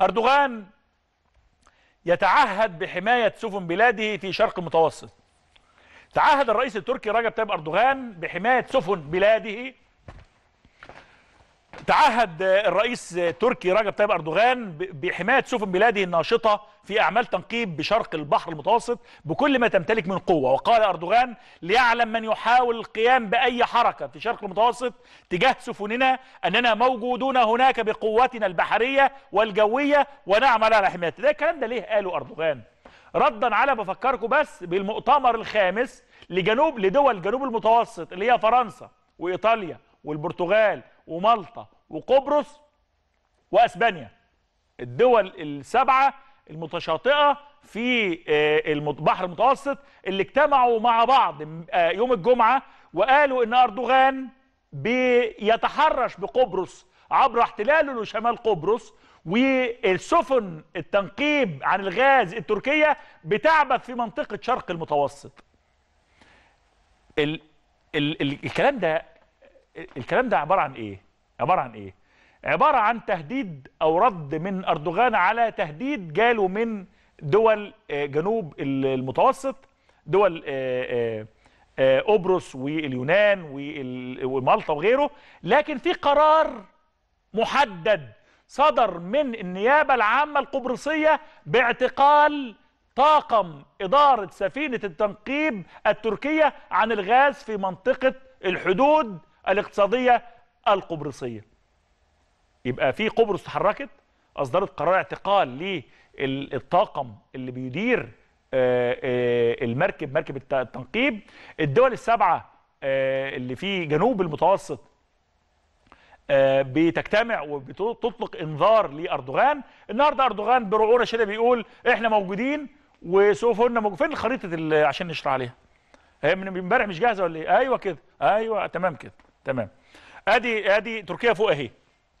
أردوغان يتعهد بحماية سفن بلاده في شرق المتوسط تعهد الرئيس التركي رجب طيب أردوغان بحماية سفن بلاده تعهد الرئيس التركي رجب طيب أردوغان بحماية سفن بلاده الناشطة في أعمال تنقيب بشرق البحر المتوسط بكل ما تمتلك من قوة وقال أردوغان ليعلم من يحاول القيام بأي حركة في شرق المتوسط تجاه سفننا أننا موجودون هناك بقوتنا البحرية والجوية ونعمل على حمايه ده الكلام ده ليه قاله أردوغان ردا على بفكركم بس بالمؤتمر الخامس لجنوب لدول جنوب المتوسط اللي هي فرنسا وإيطاليا والبرتغال ومالطا وقبرص واسبانيا الدول السبعه المتشاطئه في آه، البحر المتوسط اللي اجتمعوا مع بعض آه، يوم الجمعه وقالوا ان اردوغان بيتحرش بقبرص عبر احتلاله لشمال قبرص والسفن التنقيب عن الغاز التركيه بتعبث في منطقه شرق المتوسط ال ال الكلام ده الكلام ده عباره عن ايه عباره عن ايه عباره عن تهديد او رد من اردوغان على تهديد جاله من دول آه، جنوب المتوسط دول قبرص آه، آه، واليونان ومالطا وغيره لكن في قرار محدد صدر من النيابة العامة القبرصية باعتقال طاقم إدارة سفينة التنقيب التركية عن الغاز في منطقة الحدود الاقتصادية القبرصية يبقى في قبرص تحركت أصدرت قرار اعتقال للطاقم اللي بيدير آه، آه، المركب مركب التنقيب الدول السبعة آه، اللي في جنوب المتوسط بتجتمع وبتطلق انذار لاردوغان النهارده اردوغان برعوره شده بيقول احنا موجودين وسوف موجودين فين الخريطه عشان نشرح عليها هي من امبارح مش جاهزه ولا ايه ايوه كده ايوه تمام كده تمام ادي ادي تركيا فوق اهي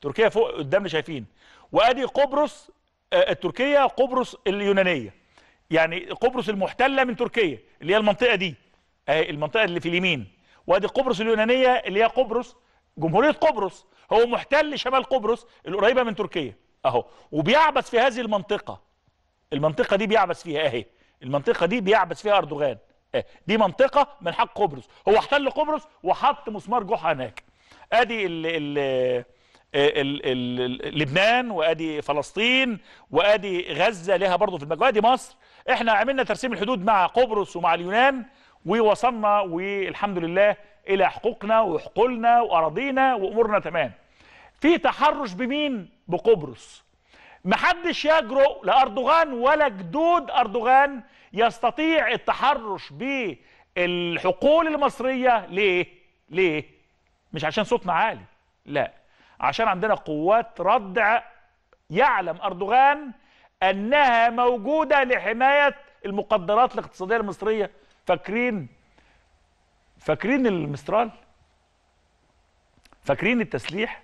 تركيا فوق قدامنا شايفين وادي قبرص آه، التركيه قبرص اليونانيه يعني قبرص المحتله من تركيا اللي هي المنطقه دي اهي المنطقه اللي في اليمين وادي قبرص اليونانيه اللي هي قبرص جمهوريه قبرص هو محتل شمال قبرص القريبه من تركيا اهو وبيعبث في هذه المنطقه المنطقه دي بيعبث فيها اهي المنطقه دي بيعبث فيها اردوغان إيه، دي منطقه من حق قبرص هو احتل قبرص وحط مسمار جحا هناك ادي الـ الـ لبنان وادي فلسطين وادي غزه لها برضه في المجموعة وادي مصر احنا عملنا ترسيم الحدود مع قبرص ومع اليونان ووصلنا والحمد لله الى حقوقنا وحقولنا واراضينا وامورنا تمام في تحرش بمين بقبرص محدش يجرؤ لاردوغان ولا جدود اردوغان يستطيع التحرش بالحقول المصريه ليه؟ ليه؟ مش عشان صوتنا عالي لا عشان عندنا قوات ردع يعلم اردوغان انها موجوده لحمايه المقدرات الاقتصاديه المصريه فاكرين فاكرين المسترال فاكرين التسليح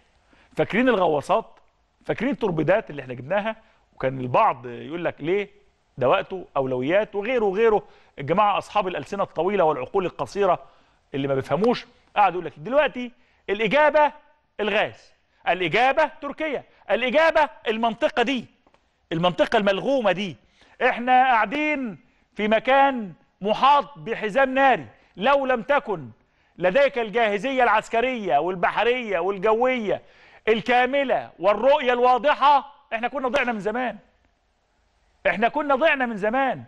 فاكرين الغواصات فاكرين التوربيدات اللي احنا جبناها وكان البعض يقول لك ليه ده وقته اولويات وغيره وغيره الجماعه اصحاب الالسنه الطويله والعقول القصيره اللي ما بيفهموش قعد يقول لك دلوقتي الاجابه الغاز الاجابه تركيا الاجابه المنطقه دي المنطقه الملغومه دي احنا قاعدين في مكان محاط بحزام ناري لو لم تكن لديك الجاهزيه العسكريه والبحريه والجويه الكاملة والرؤية الواضحة احنا كنا ضعنا من زمان احنا كنا ضعنا من زمان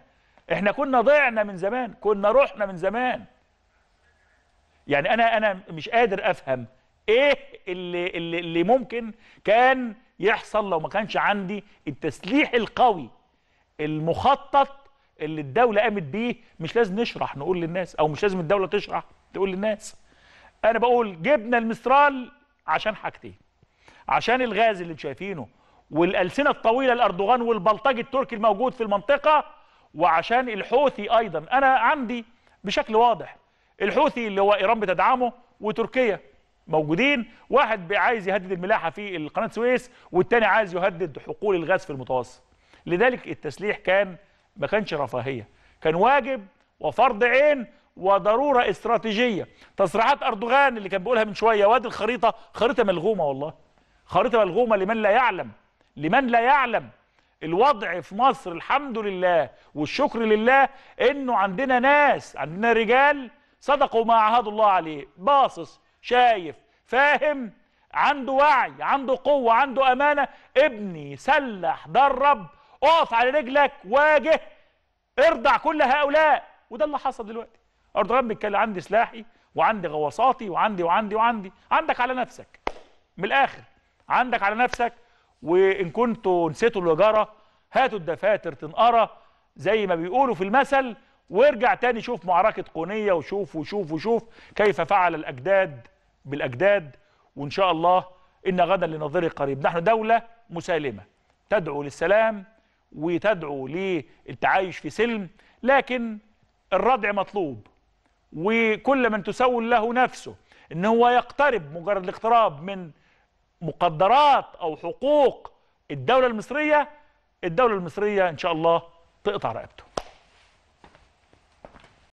احنا كنا ضعنا من زمان كنا رحنا من زمان يعني انا انا مش قادر افهم ايه اللي اللي, اللي ممكن كان يحصل لو ما كانش عندي التسليح القوي المخطط اللي الدولة قامت بيه مش لازم نشرح نقول للناس او مش لازم الدولة تشرح تقول للناس انا بقول جبنا المسترال عشان حاجتين عشان الغاز اللي شايفينه والألسنة الطويلة لأردوغان والبلطاج التركي الموجود في المنطقة وعشان الحوثي أيضا أنا عندي بشكل واضح الحوثي اللي هو إيران بتدعمه وتركيا موجودين واحد عايز يهدد الملاحة في قناة السويس والتاني عايز يهدد حقول الغاز في المتوسط لذلك التسليح كان ما كانش رفاهية كان واجب وفرض عين وضرورة استراتيجية تصريحات أردوغان اللي كان بيقولها من شوية وادي الخريطة خريطة ملغومة والله خريطه ملغومه لمن لا يعلم لمن لا يعلم الوضع في مصر الحمد لله والشكر لله انه عندنا ناس عندنا رجال صدقوا ما عهدوا الله عليه باصص شايف فاهم عنده وعي عنده قوة عنده أمانة ابني سلح درب اقف على رجلك واجه ارضع كل هؤلاء وده اللي حصل دلوقتي أردوغان بيتكلم عندي سلاحي وعندي غواصاتي وعندي وعندي وعندي عندك على نفسك من الآخر عندك على نفسك وإن كنتوا نسيتوا الوجارة هاتوا الدفاتر تنقرى زي ما بيقولوا في المثل وارجع تاني شوف معركة قونية وشوف وشوف وشوف كيف فعل الأجداد بالأجداد وإن شاء الله إن غدا لنظري قريب نحن دولة مسالمة تدعو للسلام وتدعو للتعايش في سلم لكن الردع مطلوب وكل من تسول له نفسه ان هو يقترب مجرد الاقتراب من مقدرات او حقوق الدوله المصريه الدوله المصريه ان شاء الله تقطع رقبته